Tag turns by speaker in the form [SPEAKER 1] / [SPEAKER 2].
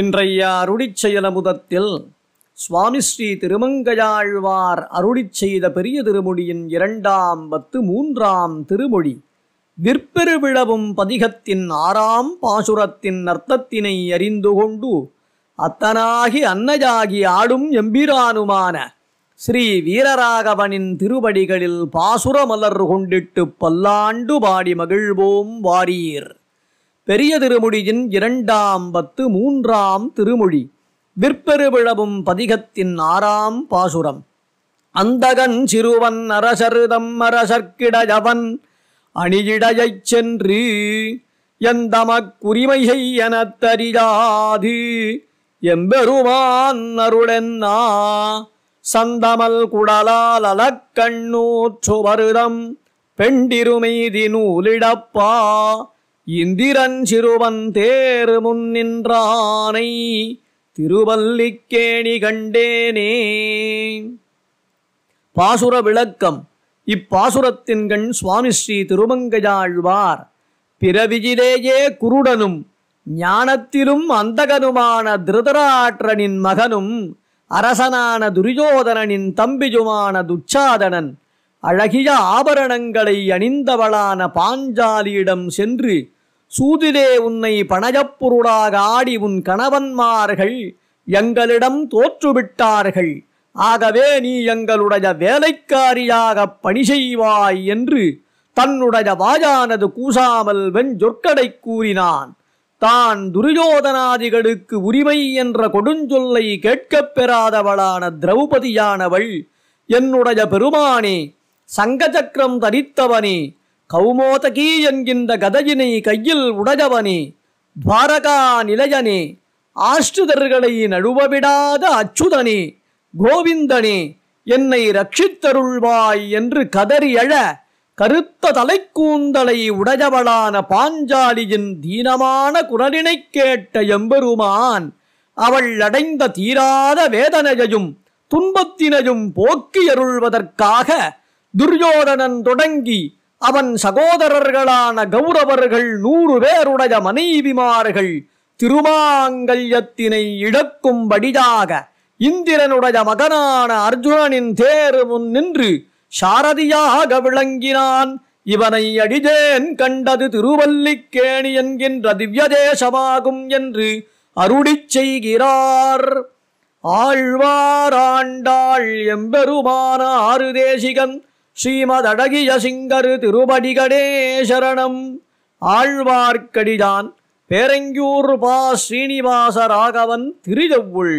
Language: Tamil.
[SPEAKER 1] இன்றைய முதத்தில் சுவாமி ஸ்ரீ திருமங்கையாழ்வார் அருளி செய்த பெரிய திருமொழியின் இரண்டாம் பத்து மூன்றாம் திருமொழி விற்பெருவிழவும் பதிகத்தின் ஆறாம் பாசுரத்தின் அர்த்தத்தினை அறிந்து கொண்டு அத்தனாகி அன்னஜாகி ஆடும் எம்பிரானுமான ஸ்ரீ வீரராகவனின் திருவடிகளில் பாசுரமலர் கொண்டிட்டு பல்லாண்டு பாடி மகிழ்வோம் வாரீர் பெரிய திருமொழியின் இரண்டாம் பத்து மூன்றாம் திருமொழி விற்பெருவிழவும் பதிகத்தின் ஆறாம் பாசுரம் அந்தகன் சிறுவன் அரசருதம் அரசர்க்கிடையவன் அணியிடையைச் சென்று எந்தமக்குரிமை எனத் தரியாது எம்பெருமான் அருளென்னா சந்தமல் குடலால் அலக்கண்ணூற்று வருதம் பெண்டிருமைதி நூலிடப்பா இந்திரஞ்சிறுவன் தேரு முன்னின்றானை நின்றானை திருவல்லிக்கேணி கண்டேனே பாசுர விளக்கம் இப்பாசுரத்தின்கண் சுவாமி ஸ்ரீ திருமங்கையாழ்வார் பிறவியிலேயே குருடனும் ஞானத்திலும் அந்தகனுமான திருதராற்றனின் மகனும் அரசனான துரியோதனனின் தம்பியுமான துச்சாதனன் அழகிய ஆபரணங்களை அணிந்தவளான பாஞ்சாலியிடம் சென்று சூதிலே உன்னை பணயப்பொருளாக ஆடி உன் கணவன்மார்கள் எங்களிடம் தோற்றுவிட்டார்கள் ஆகவே நீ எங்களுடைய வேலைக்காரியாக பணி செய்வாய் என்று தன்னுடைய வாஜானது கூசாமல் வெஞ்சொற்கடை கூறினான் தான் துரியோதனாதிகளுக்கு உரிமை என்ற கொடுஞ்சொல்லை கேட்கப் பெறாதவளான திரௌபதியானவள் என்னுடைய பெருமானே சங்கச்சக்கரம் தரித்தவனே கௌமோதகி என்கின்ற கதையினை கையில் உடையவனே துவாரகா நிலையனே ஆஷ்டுதர்களை நழுவவிடாத அச்சுதனே கோவிந்தனே என்னை ரட்சித்தருள்வாய் என்று கதறி அழ கருத்த தலைக்கூந்தலை உடையவளான பாஞ்சாலியின் தீனமான குரலினைக் கேட்ட எம்பெருமான் அவள் அடைந்த தீராத வேதனையையும் துன்பத்தினையும் போக்கியருள்வதற்காக துரியோதனன் தொடங்கி அவன் சகோதரர்களான கௌரவர்கள் நூறு பேருடைய மனைவிமார்கள் திருமாங்கல்யத்தினை இழக்கும்படியாக இந்திரனுடைய மகனான அர்ஜுனனின் தேர் முன் நின்று சாரதியாக விளங்கினான் இவனை அடிதேன் கண்டது திருவல்லிக்கேணி என்கின்ற திவ்யதேசமாகும் என்று அருடி செய்கிறார் ஆழ்வாராண்டாள் எம்பெருமான ஆறு தேசிகன் ஸ்ரீமத் அழகிய சிங்கரு திருபடி கடேசரணம் ஆழ்வார்க்கடிதான் பேரங்கியூர் பா ஸ்ரீனிவாச ராகவன் திருஜவுள்